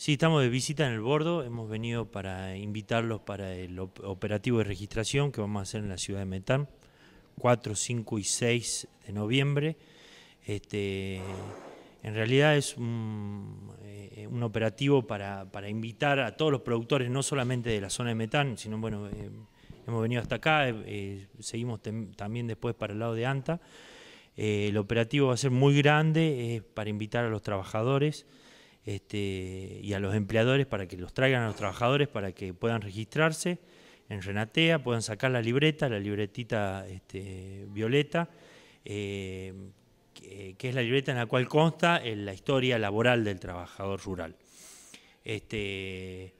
Sí, estamos de visita en el bordo. Hemos venido para invitarlos para el operativo de registración que vamos a hacer en la ciudad de Metán, 4, 5 y 6 de noviembre. Este, en realidad es un, eh, operativo para, invitar a todos los productores, no solamente de la zona de Metán, sino bueno, eh, hemos venido hasta acá, eh, seguimos también después para el lado de Anta. el operativo va a ser muy grande, es para invitar a los trabajadores. Este, y a los empleadores para que los traigan a los trabajadores para que puedan registrarse en Renatea, puedan sacar la libreta, la libretita este, violeta, eh, que, es la libreta en la cual consta eh, la historia laboral del trabajador rural. Este,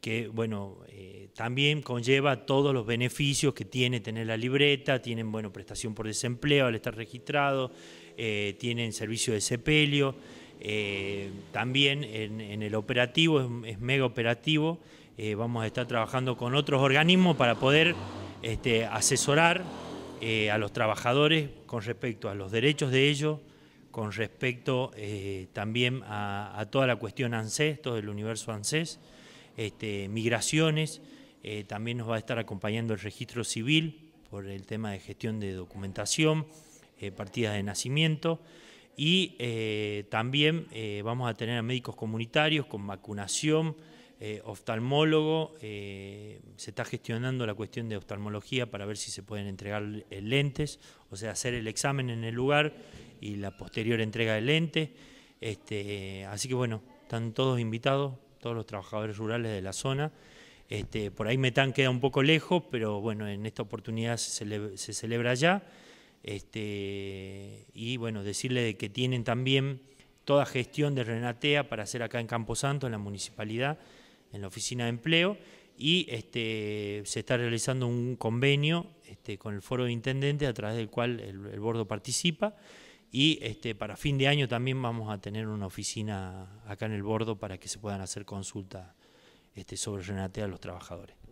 que bueno, eh, también conlleva todos los beneficios que tiene tener la libreta, tienen bueno, prestación por desempleo al estar registrado, tienen servicio de sepelio. Eh, también en, el operativo, es, mega operativo, eh, vamos a estar trabajando con otros organismos para poder este, asesorar eh, a los trabajadores con respecto a los derechos de ellos, con respecto también a, toda la cuestión ANSES, todo el universo ANSES, este, migraciones, también nos va a estar acompañando el registro civil por el tema de gestión de documentación, partidas de nacimiento. Y eh, también eh, vamos a tener a médicos comunitarios con vacunación, eh, oftalmólogo, se está gestionando la cuestión de oftalmología para ver si se pueden entregar lentes, o sea, hacer el examen en el lugar y la posterior entrega de lentes. Este, así que bueno, están todos invitados, todos los trabajadores rurales de la zona. Este, por ahí Metán queda un poco lejos, pero bueno, en esta oportunidad se, celebra, se celebra ya. Este, y bueno, decirle que tienen también toda gestión de Renatea para hacer acá en Camposanto, en la municipalidad, en la oficina de empleo, y este, se está realizando un convenio este, con el foro de intendente a través del cual el, bordo participa, y para fin de año también vamos a tener una oficina acá en el bordo para que se puedan hacer consultas este, sobre Renatea a los trabajadores.